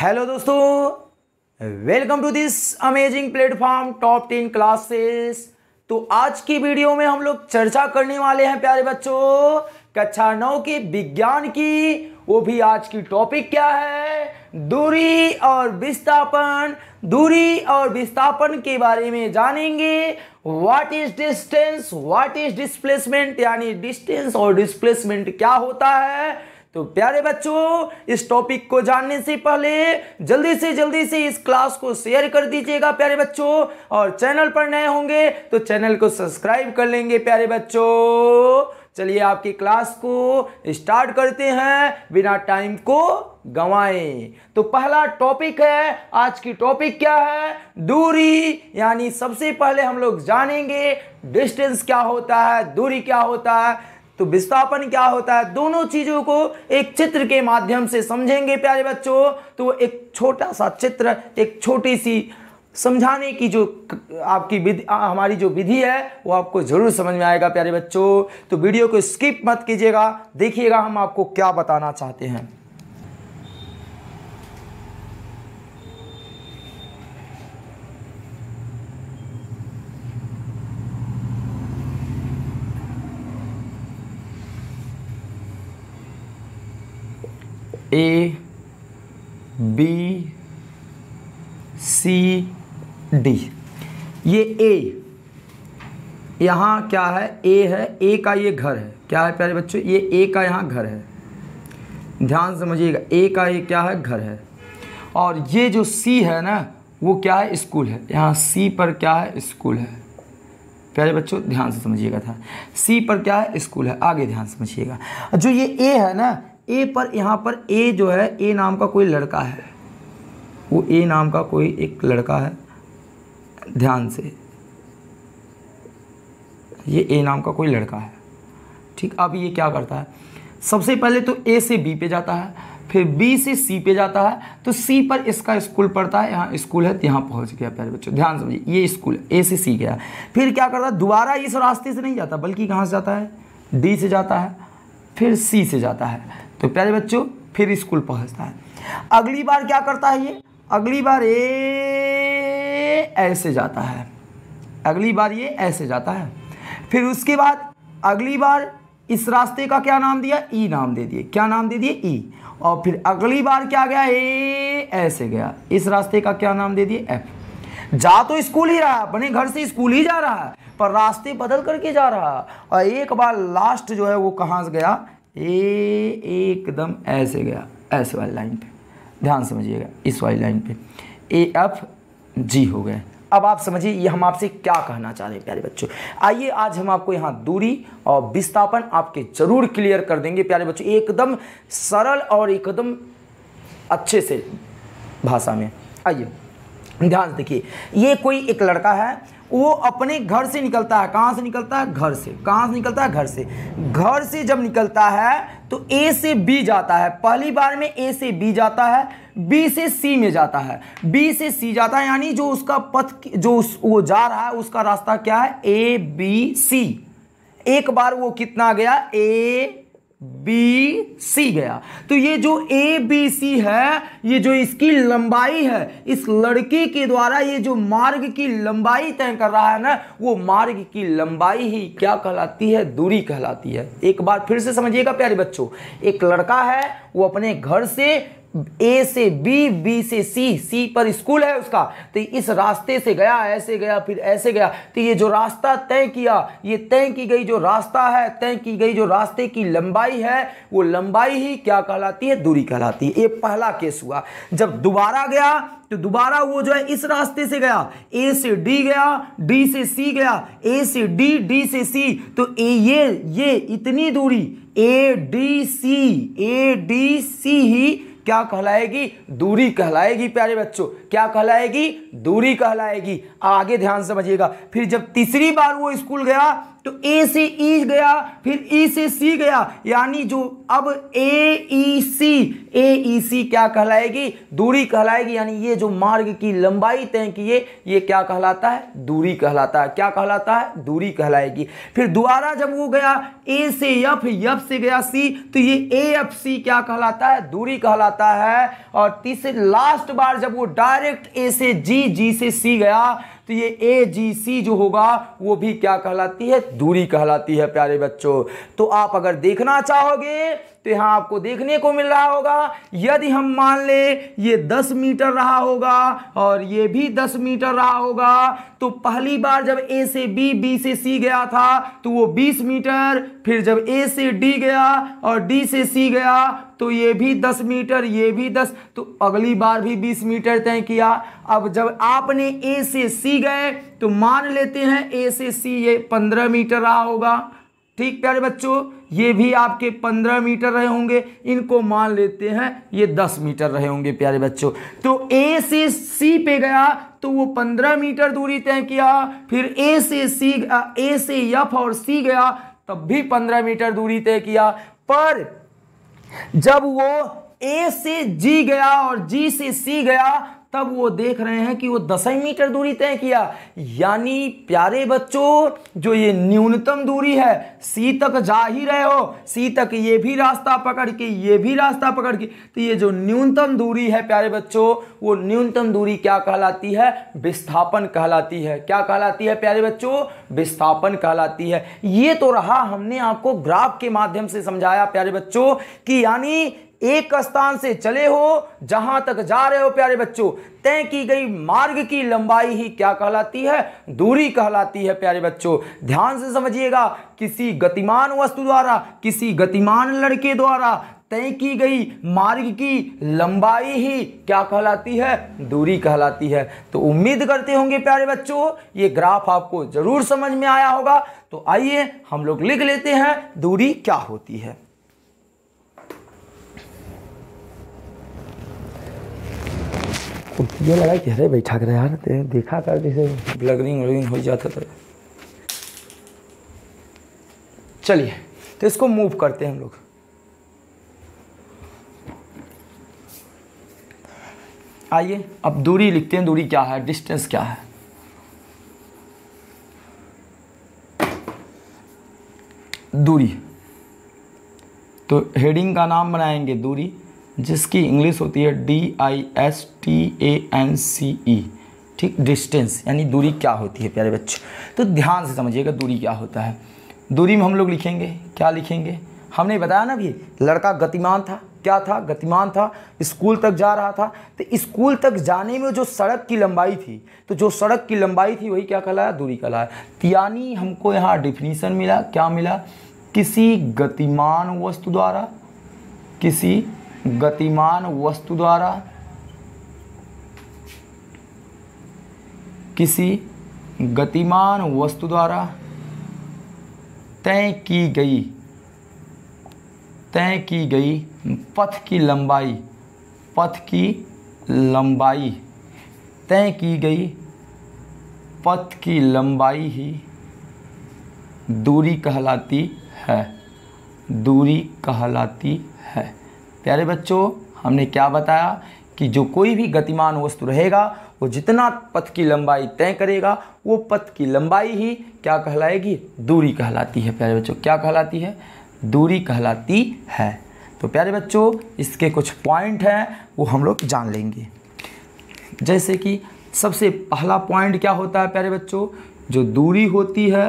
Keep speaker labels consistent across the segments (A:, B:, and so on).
A: hello दोस्तों welcome to this amazing platform top ten classes तो आज की वीडियो में हम लोग चर्चा करने वाले हैं प्यारे बच्चों कक्षा नौ के विज्ञान की वो भी आज की टॉपिक क्या है दूरी और विस्थापन दूरी और विस्थापन के बारे में जानेंगे what is distance what is displacement यानी डिस्टेंस और डिस्प्लेसमेंट क्या होता है तो प्यारे बच्चों इस टॉपिक को जानने से पहले जल्दी से जल्दी से इस क्लास को शेयर कर दीजिएगा प्यारे बच्चों और चैनल पर नए होंगे तो चैनल को सब्सक्राइब कर लेंगे प्यारे बच्चों चलिए आपकी क्लास को स्टार्ट करते हैं बिना टाइम को गंवाएं तो पहला टॉपिक है आज की टॉपिक क्या है दूरी यानी सबसे पहले हम लोग जानेंगे डिस्टेंस क्या होता है दूरी क्या होता है तो विस्थापन क्या होता है दोनों चीज़ों को एक चित्र के माध्यम से समझेंगे प्यारे बच्चों तो एक छोटा सा चित्र एक छोटी सी समझाने की जो आपकी विधि हमारी जो विधि है वो आपको ज़रूर समझ में आएगा प्यारे बच्चों तो वीडियो को स्किप मत कीजिएगा देखिएगा हम आपको क्या बताना चाहते हैं ए बी सी डी ये ए यहाँ क्या है ए है ए का ये घर है क्या है प्यारे बच्चों ये ए का यहाँ घर है ध्यान समझिएगा ए का ये क्या है घर है और ये जो सी है ना वो क्या है स्कूल है यहाँ सी पर क्या है स्कूल है प्यारे बच्चों ध्यान से समझिएगा था सी पर क्या है स्कूल है आगे ध्यान समझिएगा जो ये ए है ना ए पर यहाँ पर ए जो है ए नाम का कोई लड़का है वो ए नाम का कोई एक लड़का है ध्यान से ये ए नाम का कोई लड़का है ठीक अब ये क्या करता है सबसे पहले तो ए से बी पे जाता है फिर बी से सी पे जाता है तो सी पर इसका स्कूल पड़ता है यहाँ स्कूल है तो यहाँ पहुँच गया प्यारे बच्चों ध्यान समझिए ये स्कूल ए से सी गया फिर क्या करता है दोबारा इस रास्ते से नहीं जाता बल्कि कहाँ से जाता है डी से जाता है फिर सी से जाता है तो प्यारे बच्चों फिर स्कूल पहुंचता है अगली बार क्या करता है ये अगली बार ये ऐसे जाता है अगली बार ये ऐसे जाता है फिर उसके बाद अगली बार इस रास्ते का क्या नाम दिया ई नाम दे दिए क्या नाम दे दिए ई और फिर अगली बार क्या गया ए ऐसे गया इस रास्ते का क्या नाम दे दिए एफ जा तो स्कूल ही रहा बने घर से स्कूल ही जा रहा है पर रास्ते बदल करके जा रहा और एक बार लास्ट जो है वो कहाँ गया ए एकदम ऐसे गया ऐसे वाली लाइन पे ध्यान समझिएगा इस वाली लाइन पे ए एफ जी हो गए अब आप समझिए ये हम आपसे क्या कहना चाह रहे हैं प्यारे बच्चों आइए आज हम आपको यहाँ दूरी और विस्थापन आपके जरूर क्लियर कर देंगे प्यारे बच्चों एकदम सरल और एकदम अच्छे से भाषा में आइए ध्यान से देखिए ये कोई एक लड़का है वो अपने घर से निकलता है कहाँ से निकलता है घर से कहाँ से निकलता है घर से घर से जब निकलता है तो ए से बी जाता है पहली बार में ए से बी जाता है बी से सी में जाता है बी से सी जाता है यानी जो उसका पथ जो उस, वो जा रहा है उसका रास्ता क्या है ए बी सी एक बार वो कितना गया ए बी सी गया तो ये जो ए बी सी है ये जो इसकी लंबाई है इस लड़की के द्वारा ये जो मार्ग की लंबाई तय कर रहा है ना वो मार्ग की लंबाई ही क्या कहलाती है दूरी कहलाती है एक बार फिर से समझिएगा प्यारे बच्चों एक लड़का है वो अपने घर से ए से बी बी से सी सी पर स्कूल है उसका तो इस रास्ते से गया ऐसे गया फिर ऐसे गया तो ये जो रास्ता तय किया ये तय की गई जो रास्ता है तय की गई जो रास्ते की लंबाई है वो लंबाई ही क्या कहलाती है दूरी कहलाती है ये पहला केस हुआ जब दोबारा गया तो दोबारा वो जो है इस रास्ते से गया ए से डी गया डी से सी गया ए से डी डी से सी तो ए ये ये इतनी दूरी A D C A D C ही क्या कहलाएगी दूरी कहलाएगी प्यारे बच्चों क्या कहलाएगी दूरी कहलाएगी आगे ध्यान समझिएगा फिर जब तीसरी बार वो स्कूल गया तो ए से ई e गया फिर ई e से सी गया यानी जो अब ए ई सी ए ई सी क्या कहलाएगी दूरी कहलाएगी यानी ये जो मार्ग की लंबाई तय किए ये क्या कहलाता है दूरी कहलाता है क्या कहलाता है दूरी कहलाएगी फिर दोबारा जब वो गया ए से यफ यफ से गया सी तो ये ए एफ सी क्या कहलाता है दूरी कहलाता है और तीसरे लास्ट बार जब वो डाय डायरेक्ट ए से जी जी से सी गया तो ये ए जी सी जो होगा वो भी क्या कहलाती है दूरी कहलाती है प्यारे बच्चों तो आप अगर देखना चाहोगे तो यहाँ आपको देखने को मिल रहा होगा यदि हम मान ले ये 10 मीटर रहा होगा और ये भी 10 मीटर रहा होगा तो पहली बार जब ए से बी बी से सी गया था तो वो 20 मीटर फिर जब ए से डी गया और डी से सी गया तो ये भी दस मीटर ये भी दस तो अगली बार भी बीस मीटर तय किया अब जब आपने ए से सी गए तो मान लेते हैं ए से सी ये पंद्रह मीटर रहा होगा ठीक प्यारे बच्चों ये भी आपके पंद्रह मीटर रहे होंगे इनको मान लेते हैं ये दस मीटर रहे होंगे प्यारे बच्चों तो ए से सी पे गया तो वो पंद्रह मीटर दूरी तय किया फिर ए से सी ए से यफ और सी गया तब भी पंद्रह मीटर दूरी तय किया पर जब वो ए से जी गया और जी से सी गया तब वो देख रहे हैं कि वो दस मीटर दूरी तय किया यानी प्यारे बच्चों जो ये न्यूनतम दूरी है सी तक जा ही रहे हो सी तक ये भी रास्ता पकड़ के ये भी रास्ता पकड़ के तो ये जो न्यूनतम दूरी है प्यारे बच्चों वो न्यूनतम दूरी क्या कहलाती है विस्थापन कहलाती है क्या कहलाती है प्यारे बच्चों विस्थापन कहलाती है ये तो रहा हमने आपको ग्राफ के माध्यम से समझाया प्यारे बच्चों की यानी एक स्थान से चले हो जहां तक जा रहे हो प्यारे बच्चों तय की गई मार्ग की लंबाई ही क्या कहलाती है दूरी कहलाती है प्यारे बच्चों ध्यान से समझिएगा किसी गतिमान वस्तु द्वारा किसी गतिमान लड़के द्वारा तय की गई मार्ग की लंबाई ही क्या कहलाती है दूरी कहलाती है तो उम्मीद करते होंगे प्यारे बच्चों ये ग्राफ आपको ज़रूर समझ में आया होगा तो आइए हम लोग लिख लेते हैं दूरी क्या होती है तो ये लगा कि अरे बैठा कर यार दे, देखा कर जैसे ब्लगरिंग व्लगरिंग हो जाता था चलिए तो इसको मूव करते हैं हम लोग आइए अब दूरी लिखते हैं दूरी क्या है डिस्टेंस क्या है दूरी तो हेडिंग का नाम बनाएंगे दूरी जिसकी इंग्लिश होती है D I S T A N C E ठीक डिस्टेंस यानी दूरी क्या होती है प्यारे बच्चे तो ध्यान से समझिएगा दूरी क्या होता है दूरी में हम लोग लिखेंगे क्या लिखेंगे हमने बताया ना भी लड़का गतिमान था क्या था गतिमान था स्कूल तक जा रहा था तो स्कूल तक जाने में जो सड़क की लंबाई थी तो जो सड़क की लंबाई थी वही क्या कहलाया दूरी कहलाया यानी हमको यहाँ डिफिनीसन मिला क्या मिला किसी गतिमान वस्तु द्वारा किसी गतिमान वस्तु द्वारा किसी गतिमान वस्तु द्वारा तय की गई तय की गई पथ की लंबाई पथ की लंबाई तय की गई पथ की लंबाई ही दूरी कहलाती है दूरी कहलाती है प्यारे बच्चों हमने क्या बताया कि जो कोई भी गतिमान वस्तु रहेगा वो जितना पथ की लंबाई तय करेगा वो पथ की लंबाई ही क्या कहलाएगी दूरी कहलाती है प्यारे बच्चों क्या कहलाती है दूरी कहलाती है तो प्यारे बच्चों इसके कुछ पॉइंट हैं वो हम लोग जान लेंगे जैसे कि सबसे पहला पॉइंट क्या होता है प्यारे बच्चों जो दूरी होती है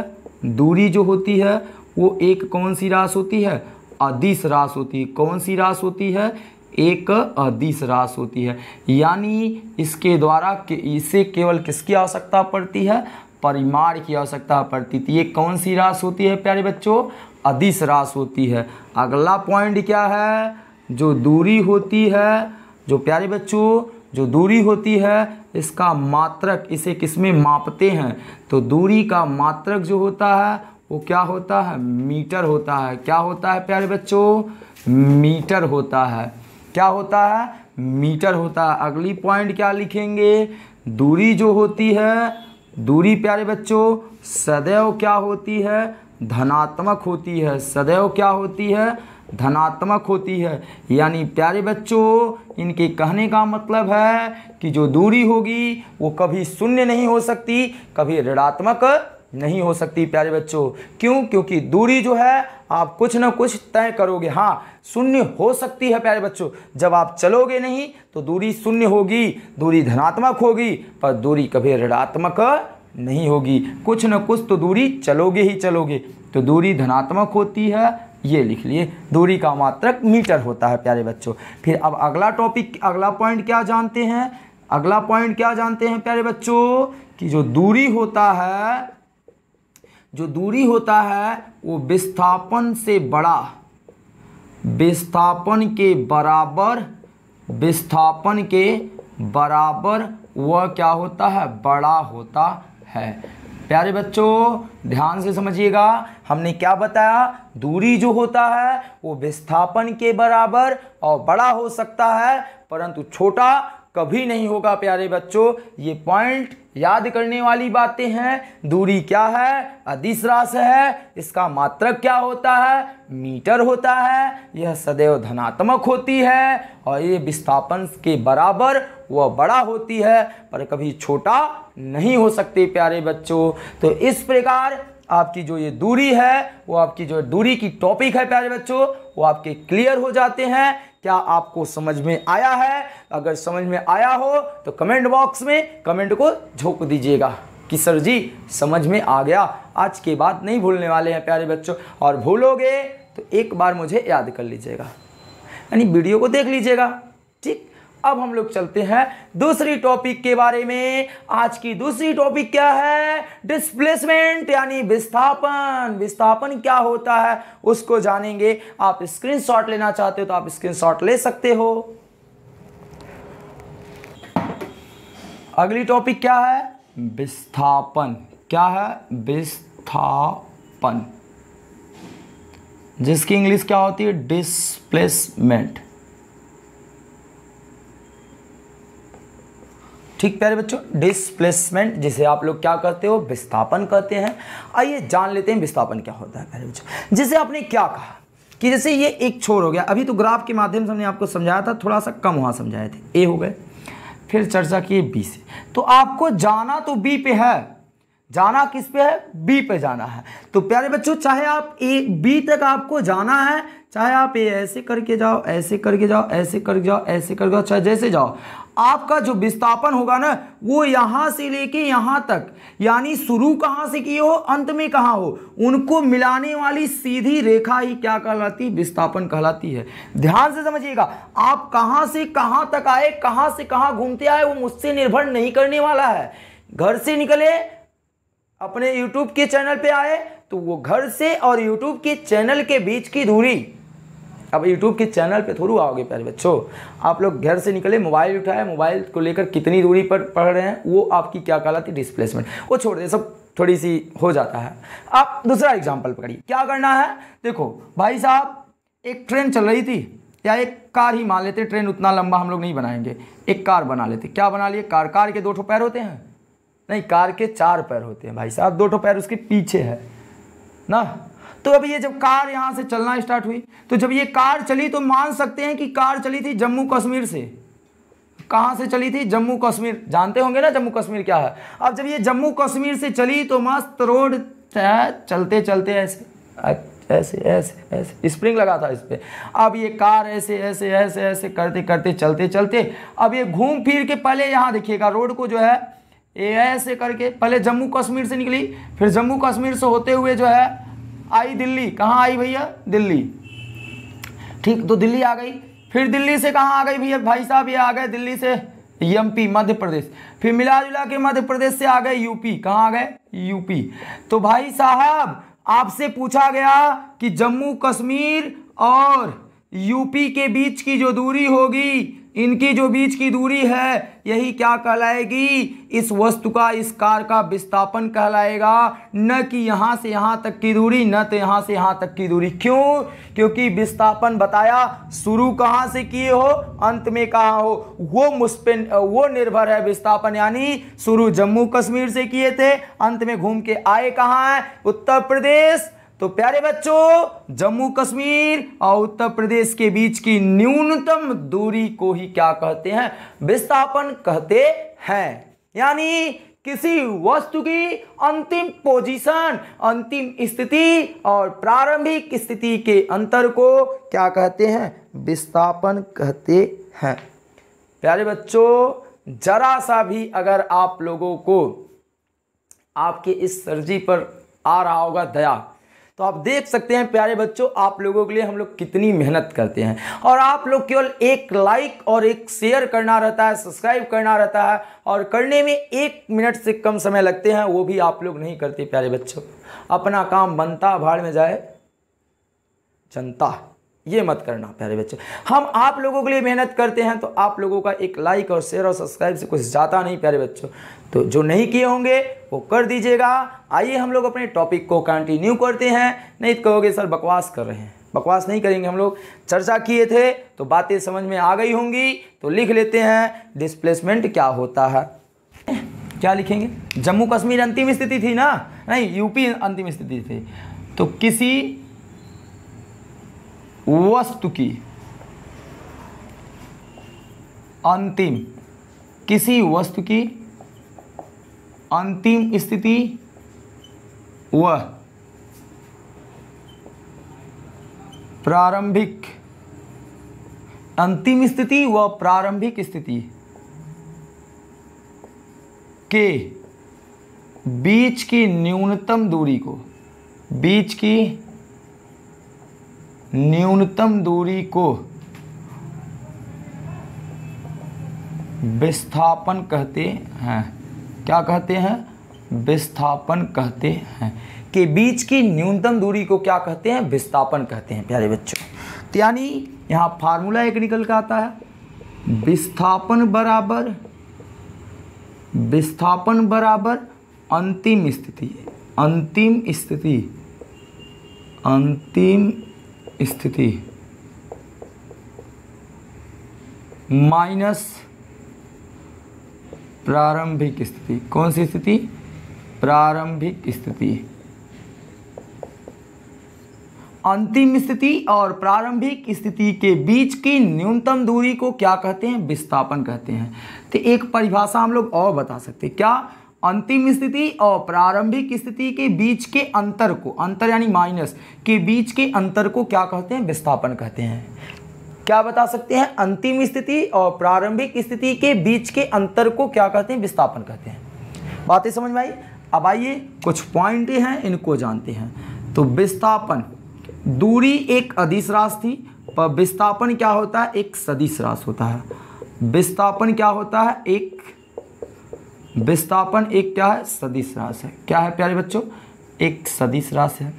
A: दूरी जो होती है वो एक कौन सी राशि होती है अधिस रास होती है कौन सी रास होती है एक अधिस रास होती है यानी इसके द्वारा के, इसे केवल किसकी आवश्यकता पड़ती है परिमाण की आवश्यकता पड़ती थी ये कौन सी रास होती है प्यारे बच्चों अधिस रास होती है अगला पॉइंट क्या है जो दूरी होती है जो प्यारे बच्चों जो दूरी होती है इसका मात्रक इसे किसमें मापते हैं तो दूरी का मात्रक जो होता है वो क्या होता है मीटर होता है क्या होता है प्यारे बच्चों मीटर होता है क्या होता है मीटर होता है अगली पॉइंट क्या लिखेंगे दूरी जो होती है दूरी प्यारे बच्चों सदैव क्या होती है धनात्मक होती है सदैव क्या होती है धनात्मक होती है यानी प्यारे बच्चों इनके कहने का मतलब है कि जो दूरी होगी वो कभी शून्य नहीं हो सकती कभी ऋणात्मक नहीं हो सकती प्यारे बच्चों क्यों क्योंकि दूरी जो है आप कुछ ना कुछ तय करोगे हाँ शून्य हो सकती है प्यारे बच्चों जब आप चलोगे नहीं तो दूरी शून्य होगी दूरी धनात्मक होगी पर दूरी कभी ऋणात्मक नहीं होगी कुछ न कुछ तो दूरी चलोगे ही चलोगे तो दूरी धनात्मक होती है ये लिख लिए दूरी का मात्रक मीटर होता है प्यारे बच्चों फिर अब अगला टॉपिक अगला पॉइंट क्या जानते हैं अगला पॉइंट क्या जानते हैं प्यारे बच्चों कि जो दूरी होता है जो दूरी होता है वो विस्थापन से बड़ा विस्थापन के बराबर विस्थापन के बराबर वह क्या होता है बड़ा होता है प्यारे बच्चों ध्यान से समझिएगा हमने क्या बताया दूरी जो होता है वो विस्थापन के बराबर और बड़ा हो सकता है परंतु छोटा कभी नहीं होगा प्यारे बच्चों ये पॉइंट याद करने वाली बातें हैं दूरी क्या है अधिस राशि है इसका मात्रक क्या होता है मीटर होता है यह सदैव धनात्मक होती है और ये विस्थापन के बराबर वह बड़ा होती है पर कभी छोटा नहीं हो सकते प्यारे बच्चों तो इस प्रकार आपकी जो ये दूरी है वो आपकी जो दूरी की टॉपिक है प्यारे बच्चों वो आपके क्लियर हो जाते हैं क्या आपको समझ में आया है अगर समझ में आया हो तो कमेंट बॉक्स में कमेंट को झोंक दीजिएगा कि सर जी समझ में आ गया आज के बाद नहीं भूलने वाले हैं प्यारे बच्चों और भूलोगे तो एक बार मुझे याद कर लीजिएगा यानी वीडियो को देख लीजिएगा ठीक अब हम लोग चलते हैं दूसरी टॉपिक के बारे में आज की दूसरी टॉपिक क्या है डिस्प्लेसमेंट यानी विस्थापन विस्थापन क्या होता है उसको जानेंगे आप स्क्रीनशॉट लेना चाहते हो तो आप स्क्रीनशॉट ले सकते हो अगली टॉपिक क्या है विस्थापन क्या है विस्थापन जिसकी इंग्लिश क्या होती है डिस्प्लेसमेंट ठीक प्यारे बच्चों डिस्प्लेसमेंट जिसे आप लोग क्या करते हो विस्थापन कहते हैं आइए जान लेते हैं विस्थापन क्या होता है प्यारे बच्चों जिसे आपने क्या कहा कि जैसे ये एक छोर हो गया अभी तो ग्राफ के माध्यम से हमने आपको समझाया था थोड़ा सा कम हुआ समझाए थे ए हो गए फिर चर्चा किए बी से तो आपको जाना तो बी पे है जाना किस पे है बी पे जाना है तो प्यारे बच्चों चाहे आप ए बी तक आपको जाना है चाहे आप ए ऐसे करके जाओ ऐसे करके जाओ ऐसे करके जाओ ऐसे करके जाओ चाहे जैसे जाओ आपका जो विस्थापन होगा ना वो यहां से लेके यहां तक यानी शुरू कहाँ से किए हो अंत में कहाँ हो उनको मिलाने वाली सीधी रेखा ही क्या कहलाती विस्थापन कहलाती है ध्यान से समझिएगा आप कहां से कहां तक आए कहां से कहां घूमते आए वो मुझसे निर्भर नहीं करने वाला है घर से निकले अपने यूट्यूब के चैनल पे आए तो वो घर से और यूट्यूब के चैनल के बीच की दूरी अब यूट्यूब के चैनल पे थोड़ू आओगे प्यारे बच्चों आप लोग घर से निकले मोबाइल उठाए मोबाइल को लेकर कितनी दूरी पर पढ़ रहे हैं वो आपकी क्या कहलाती डिस्प्लेसमेंट वो छोड़ दे सब थोड़ी सी हो जाता है आप दूसरा एग्जाम्पल पकड़िए क्या करना है देखो भाई साहब एक ट्रेन चल रही थी या एक कार ही मान लेते ट्रेन उतना लंबा हम लोग नहीं बनाएंगे एक कार बना लेते क्या बना लिए कार कार के दो ठो पैर होते हैं नहीं कार के चार पैर होते हैं भाई साहब दो ठो पैर उसके पीछे है ना तो अब ये जब कार यहाँ से चलना स्टार्ट हुई तो जब ये कार चली तो मान सकते हैं कि कार चली थी जम्मू कश्मीर से कहाँ से चली थी जम्मू कश्मीर जानते होंगे ना जम्मू कश्मीर क्या है अब जब ये जम्मू कश्मीर से चली तो मस्त रोड चलते चलते ऐसे ऐसे ऐसे ऐसे स्प्रिंग लगा था इस पर अब ये कार ऐसे ऐसे ऐसे ऐसे करते करते चलते चलते अब ये घूम फिर के पहले यहाँ देखिएगा रोड को जो है ऐसे करके पहले जम्मू कश्मीर से निकली फिर जम्मू कश्मीर से होते हुए जो है आई दिल्ली कहाँ आई भैया दिल्ली ठीक तो दिल्ली आ गई फिर दिल्ली से कहाँ आ गई भैया भाई साहब ये आ गए दिल्ली से एमपी मध्य प्रदेश फिर मिला जुला के मध्य प्रदेश से आ गए यूपी कहाँ आ गए यूपी तो भाई साहब आपसे पूछा गया कि जम्मू कश्मीर और यूपी के बीच की जो दूरी होगी इनकी जो बीच की दूरी है यही क्या कहलाएगी इस वस्तु का इस कार का विस्थापन कहलाएगा न कि यहाँ से यहाँ तक की दूरी न तो यहाँ से यहाँ तक की दूरी क्यों क्योंकि विस्थापन बताया शुरू कहाँ से किए हो अंत में कहाँ हो वो मुझ पर वो निर्भर है विस्थापन यानी शुरू जम्मू कश्मीर से किए थे अंत में घूम के आए कहाँ हैं उत्तर प्रदेश तो प्यारे बच्चों जम्मू कश्मीर और उत्तर प्रदेश के बीच की न्यूनतम दूरी को ही क्या कहते हैं विस्थापन कहते हैं यानी किसी वस्तु की अंतिम पोजीशन अंतिम स्थिति और प्रारंभिक स्थिति के अंतर को क्या कहते हैं विस्थापन कहते हैं प्यारे बच्चों जरा सा भी अगर आप लोगों को आपके इस सर्जी पर आ रहा होगा दया तो आप देख सकते हैं प्यारे बच्चों आप लोगों के लिए हम लोग कितनी मेहनत करते हैं और आप लोग केवल एक लाइक और एक शेयर करना रहता है सब्सक्राइब करना रहता है और करने में एक मिनट से कम समय लगते हैं वो भी आप लोग नहीं करते प्यारे बच्चों अपना काम बनता भाड़ में जाए जनता ये मत करना प्यारे बच्चे हम आप लोगों के लिए मेहनत करते हैं तो आप लोगों का एक लाइक और शेयर और सब्सक्राइब से कुछ जाता नहीं प्यारे बच्चों तो जो नहीं किए होंगे वो कर दीजिएगा आइए हम लोग अपने टॉपिक को कंटिन्यू करते हैं नहीं तो कहोगे सर बकवास कर रहे हैं बकवास नहीं करेंगे हम लोग चर्चा किए थे तो बातें समझ में आ गई होंगी तो लिख लेते हैं डिस्प्लेसमेंट क्या होता है क्या लिखेंगे जम्मू कश्मीर अंतिम स्थिति थी ना नहीं यूपी अंतिम स्थिति थी तो किसी वस्तु की अंतिम किसी वस्तु की अंतिम स्थिति व प्रारंभिक अंतिम स्थिति व प्रारंभिक स्थिति के बीच की न्यूनतम दूरी को बीच की न्यूनतम दूरी को विस्थापन कहते हैं क्या कहते हैं विस्थापन कहते हैं के बीच की न्यूनतम दूरी को क्या कहते हैं विस्थापन कहते हैं प्यारे बच्चों तो यानी यहाँ फार्मूला एक निकल कर आता है विस्थापन बराबर विस्थापन बराबर अंतिम स्थिति अंतिम स्थिति अंतिम स्थिति माइनस प्रारंभिक स्थिति कौन सी स्थिति प्रारंभिक स्थिति अंतिम स्थिति और प्रारंभिक स्थिति के बीच की न्यूनतम दूरी को क्या कहते हैं विस्थापन कहते हैं तो एक परिभाषा हम लोग और बता सकते हैं क्या अंतिम स्थिति और प्रारंभिक स्थिति के बीच के अंतर को अंतर यानी माइनस के बीच के अंतर को क्या कहते हैं विस्थापन कहते हैं क्या बता सकते हैं अंतिम स्थिति और प्रारंभिक स्थिति के बीच के अंतर को क्या कहते हैं विस्थापन कहते हैं बातें समझ में आई अब आइए कुछ पॉइंट हैं इनको जानते हैं तो विस्थापन दूरी एक अदिश राशि थी पर विस्थापन क्या होता है एक सदिश राशि होता है विस्थापन क्या होता है एक विस्थापन एक क्या है सदिश राशि है क्या है प्यारे बच्चों एक सदिश राशि है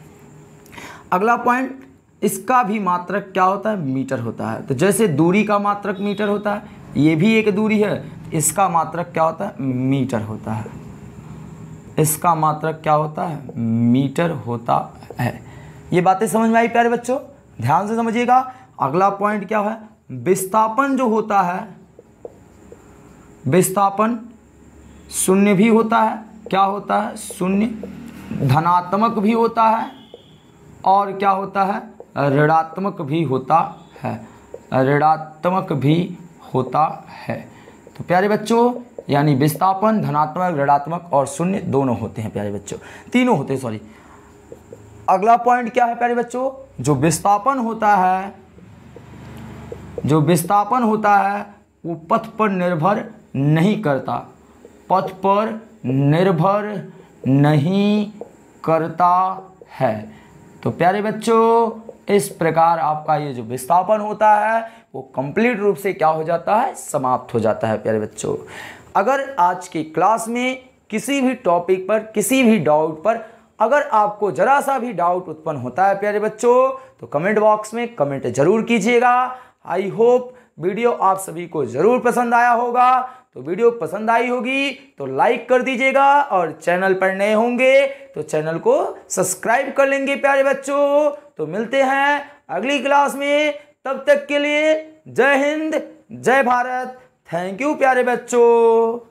A: अगला पॉइंट इसका भी मात्रक क्या होता है मीटर होता है तो जैसे दूरी का मात्रक मीटर होता है ये भी एक दूरी है इसका मात्रक क्या होता है मीटर होता है इसका मात्रक क्या होता है मीटर होता है ये बातें समझ में आई प्यारे बच्चों ध्यान से समझिएगा अगला पॉइंट क्या है विस्थापन जो होता है विस्थापन शून्य भी होता है क्या होता है शून्य धनात्मक भी होता है और क्या होता है ऋणात्मक भी होता है ऋणात्मक भी होता है तो प्यारे बच्चों यानी विस्थापन धनात्मक ऋणात्मक और शून्य दोनों होते हैं प्यारे बच्चों तीनों होते हैं सॉरी अगला पॉइंट क्या है प्यारे बच्चों जो विस्थापन होता है जो विस्थापन होता है वो पथ पर निर्भर नहीं करता पथ पर निर्भर नहीं करता है तो प्यारे बच्चों इस प्रकार आपका ये जो विस्थापन होता है वो कंप्लीट रूप से क्या हो जाता है समाप्त हो जाता है प्यारे बच्चों अगर आज की क्लास में किसी भी टॉपिक पर किसी भी डाउट पर अगर आपको ज़रा सा भी डाउट उत्पन्न होता है प्यारे बच्चों तो कमेंट बॉक्स में कमेंट ज़रूर कीजिएगा आई होप वीडियो आप सभी को ज़रूर पसंद आया होगा तो वीडियो पसंद आई होगी तो लाइक कर दीजिएगा और चैनल पर नए होंगे तो चैनल को सब्सक्राइब कर लेंगे प्यारे बच्चों तो मिलते हैं अगली क्लास में तब तक के लिए जय हिंद जय भारत थैंक यू प्यारे बच्चों